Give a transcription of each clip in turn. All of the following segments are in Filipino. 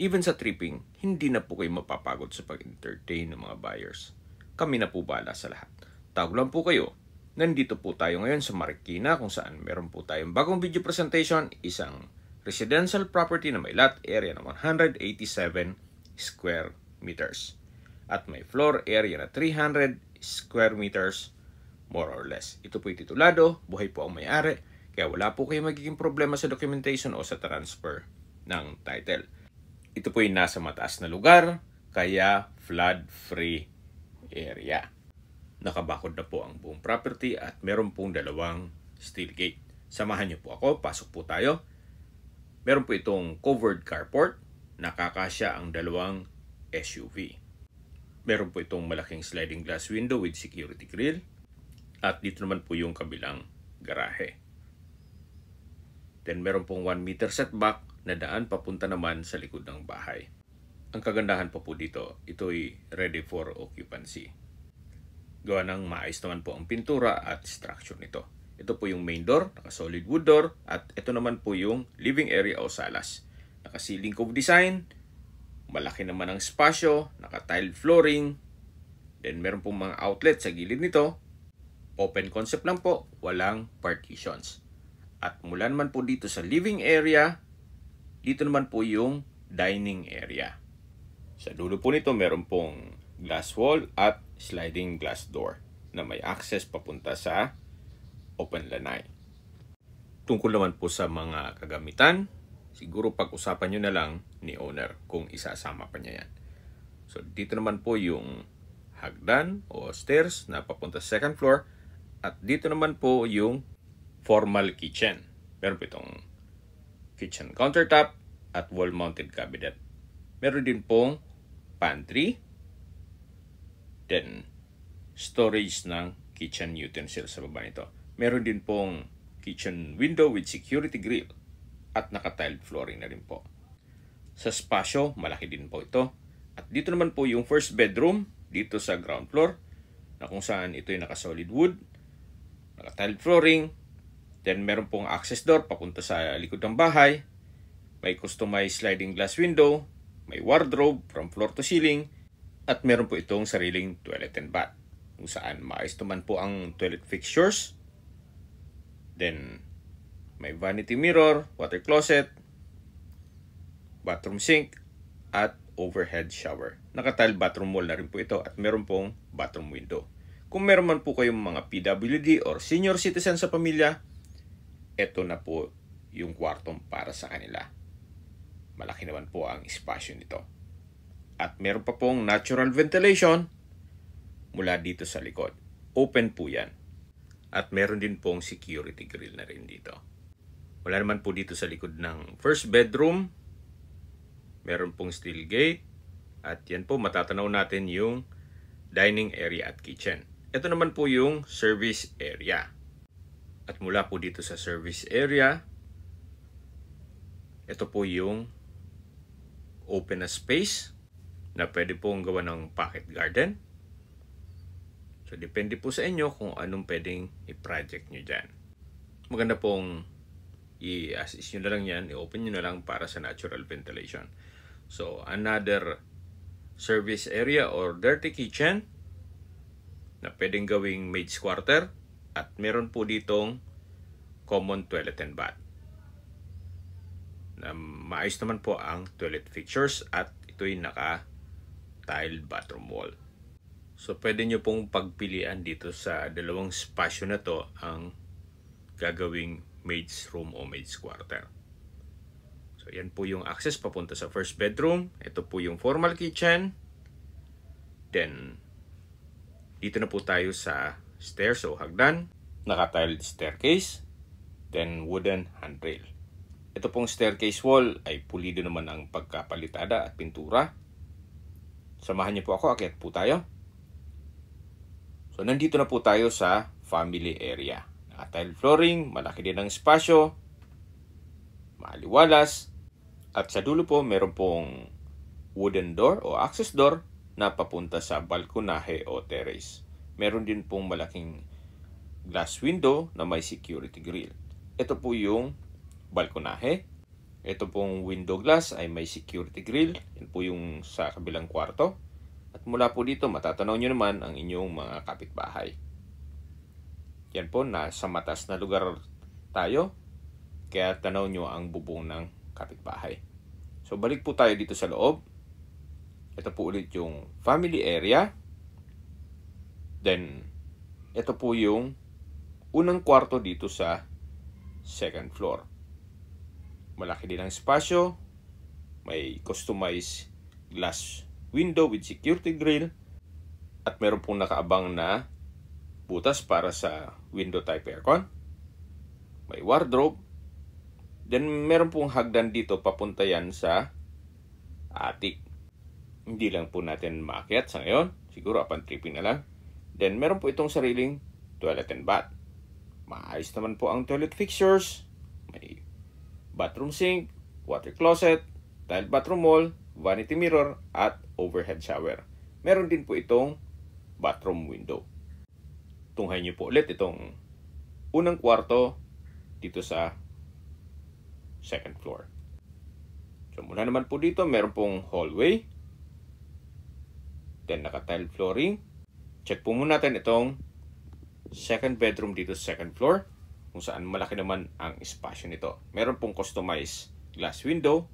Even sa tripping, hindi na po kayo mapapagod sa pag-entertain ng mga buyers. Kami na po bala sa lahat. Tawag lang po kayo. Nandito po tayo ngayon sa Marikina kung saan meron po tayong bagong video presentation, isang residential property na may lot area na 187 square meters at may floor area na 300 square meters more or less. Ito po titulado, buhay po ang may-ari, kaya wala po kayong magiging problema sa documentation o sa transfer ng title. Ito po yung nasa mataas na lugar, kaya flood-free area. Nakabakod na po ang buong property at meron pong dalawang steel gate. Samahan niyo po ako, pasok po tayo. Meron po itong covered carport, nakakasya ang dalawang SUV. Meron po itong malaking sliding glass window with security grill. At dito naman po yung kabilang garahe. Then meron pong 1 meter setback na daan papunta naman sa likod ng bahay. Ang kagandahan pa po dito, ito'y ready for occupancy. Gawa ng maayos naman po ang pintura at structure nito. Ito po yung main door, naka solid wood door, at ito naman po yung living area o salas. Naka ceiling cove design, malaki naman ang spasyo, naka tiled flooring, then meron pong mga outlet sa gilid nito. Open concept lang po, walang partitions. At mula naman po dito sa living area, dito naman po yung dining area. Sa dulo po nito meron pong glass wall at sliding glass door na may access papunta sa open lanai. Tungkol naman po sa mga kagamitan, siguro pag-usapan nyo na lang ni owner kung isasama pa niya yan. So dito naman po yung hagdan o stairs na papunta sa second floor at dito naman po yung formal kitchen. Meron po itong kitchen countertop at wall-mounted cabinet. Meron din pong pantry, then storage ng kitchen utensils sa baba nito. Meron din pong kitchen window with security grill at naka-tiled flooring na rin po. Sa spasyo, malaki din po ito. At dito naman po yung first bedroom dito sa ground floor na kung saan ito ay naka-solid wood, naka-tiled flooring, then meron pong access door papunta sa likod ng bahay, may customized sliding glass window, may wardrobe from floor to ceiling, at meron po itong sariling toilet and bath kung saan maayos naman po ang toilet fixtures. Then, may vanity mirror, water closet, bathroom sink, at overhead shower. Nakatile bathroom wall na rin po ito at meron pong bathroom window. Kung meron man po kayong mga PWD or senior citizen sa pamilya, ito na po yung kwartong para sa kanila. Malaki naman po ang espasyo nito. At meron pa pong natural ventilation mula dito sa likod. Open po yan. At meron din pong security grill na rin dito. Wala naman po dito sa likod ng first bedroom. Meron pong steel gate. At yan po, matatanaw natin yung dining area at kitchen. Ito naman po yung service area. At mula po dito sa service area, ito po yung open na space na pwede pong gawa ng pocket garden. So, depende po sa inyo kung anong pwedeng i-project nyo dyan. Maganda pong i-assist nyo na lang yan, i-open nyo na lang para sa natural ventilation. So, another service area or dirty kitchen na pwedeng gawing maid's quarter at meron po ditong common toilet and bath na maayos naman po ang toilet features at ito'y naka tiled bathroom wall. So pwede nyo pong pagpilian dito sa dalawang spasyo na to ang gagawing maid's room o maid's quarter. So yan po yung access papunta sa first bedroom. Ito po yung formal kitchen. Then dito na po tayo sa stairs o hagdan. Naka-tiled staircase. Then wooden handrail. Ito pong staircase wall ay pulido naman ang pagkapalitada at pintura. Samahan niyo po ako, akyat po tayo. So, nandito na po tayo sa family area. Naka-tile flooring, malaki din ang spasyo, maaliwalas, at sa dulo po meron pong wooden door o access door na papunta sa balkonahe o terrace. Meron din pong malaking glass window na may security grill. Ito po yung balkonahe. Ito pong window glass ay may security grill. Yan po yung sa kabilang kwarto. At mula po dito, matatanaw nyo naman ang inyong mga kapitbahay. Yan po, nasa matas na lugar tayo. Kaya tanaw nyo ang bubong ng kapitbahay. So, balik po tayo dito sa loob. Ito po ulit yung family area. Then, ito po yung unang kwarto dito sa second floor malaki din ang espasyo, may customized glass window with security grill, at meron pong nakaabang na butas para sa window type aircon. May wardrobe. Then meron pong hagdan dito papunta yan sa attic. Hindi lang po natin maakyat sa ngayon. Siguro apan tripping na lang. Then meron po itong sariling toilet and bath. Maayos naman po ang toilet fixtures bathroom sink, water closet, tiled bathroom wall, vanity mirror, at overhead shower. Meron din po itong bathroom window. Tunghay niyo po ulit itong unang kwarto dito sa second floor. So mula naman po dito, meron pong hallway. Then naka-tiled flooring. Check po muna natin itong second bedroom dito sa second floor kung saan malaki naman ang espasyo nito. Meron pong customized glass window,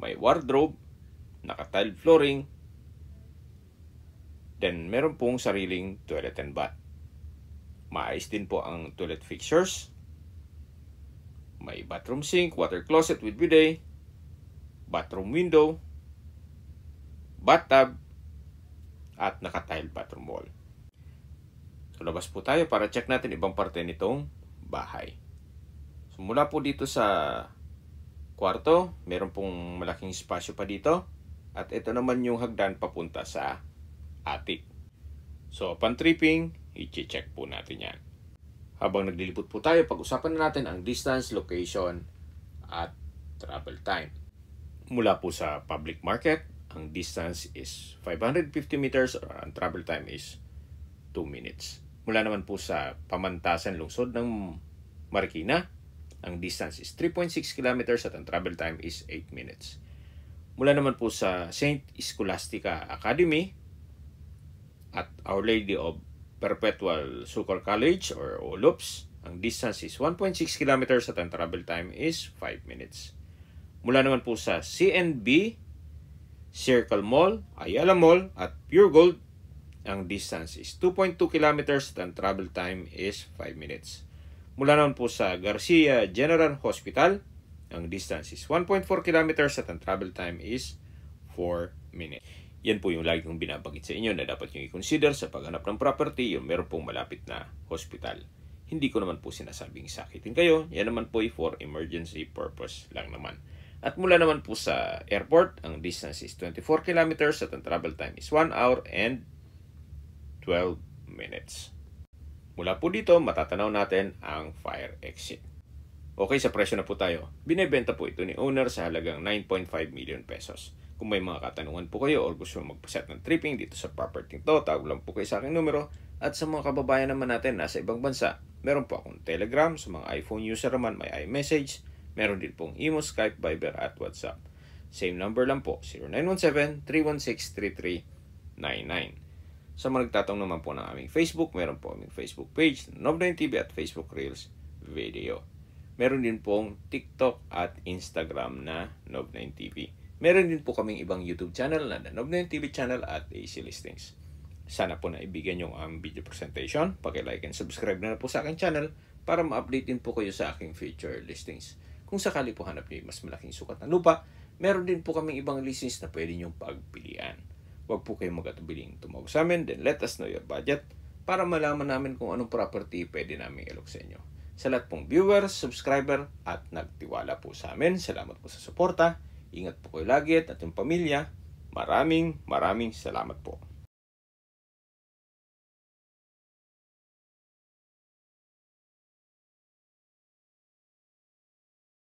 may wardrobe, naka-tile flooring, then meron pong sariling toilet and bath. Maayos din po ang toilet fixtures, may bathroom sink, water closet with bidet, bathroom window, bathtub, at naka-tile bathroom wall. So, labas po tayo para check natin ibang parte nitong bahay. So, mula po dito sa kwarto, meron pong malaking espasyo pa dito. At ito naman yung hagdan papunta sa attic. So, pan-tripping, i-check po natin yan. Habang naglilipot po tayo, pag-usapan na natin ang distance, location, at travel time. Mula po sa public market, ang distance is 550 meters or ang travel time is 2 minutes. Mula naman po sa pamantasan lungsod ng Marikina, ang distance is 3.6 kilometers at ang travel time is 8 minutes. Mula naman po sa St. Scholastica Academy at Our Lady of Perpetual Sucor College or OLOPS, ang distance is 1.6 kilometers at ang travel time is 5 minutes. Mula naman po sa CNB, Circle Mall, Ayala Mall at Pure Gold, ang distance is 2.2 kilometers at ang travel time is 5 minutes. Mula naman po sa Garcia General Hospital, ang distance is 1.4 kilometers at ang travel time is 4 minutes. Yan po yung lagi kong binabanggit sa inyo na dapat nyo i-consider sa paghanap ng property yung meron pong malapit na hospital. Hindi ko naman po sinasabing sakitin kayo, yan naman po ay for emergency purpose lang naman. At mula naman po sa airport, ang distance is 24 kilometers at ang travel time is 1 hour and 12 minutes. Mula po dito, matatanaw natin ang fire exit. Okay, sa presyo na po tayo. Binebenta po ito ni owner sa halagang 9.5 million pesos. Kung may mga katanungan po kayo or gusto mo magpaset ng tripping dito sa property to, tawag lang po kayo sa aking numero. At sa mga kababayan naman natin nasa ibang bansa, meron po akong Telegram. Sa mga iPhone user naman, may iMessage. Meron din pong Imo, Skype, Viber at WhatsApp. Same number lang po, 0917-316-3399. Sa mga nagtatanong naman po ng aming Facebook, meron po aming Facebook page, Nob9 TV at Facebook Reels Video. Meron din pong TikTok at Instagram na Nob9 TV. Meron din po kaming ibang YouTube channel na Nob9 TV channel at AC Listings. Sana po naibigan yung ang video presentation. Paki-like and subscribe na, na po sa aking channel para ma-update din po kayo sa aking future listings. Kung sakali po hanap niyo mas malaking sukat na lupa, meron din po kaming ibang listings na pwede niyong pagpilian. Huwag po kayong mag tumawag sa amin, then let us know your budget para malaman namin kung anong property pwede namin ilok sa inyo. Sa lahat pong viewers, subscriber, at nagtiwala po sa amin, salamat po sa suporta. Ingat po kayo lagi at ating pamilya. Maraming maraming salamat po.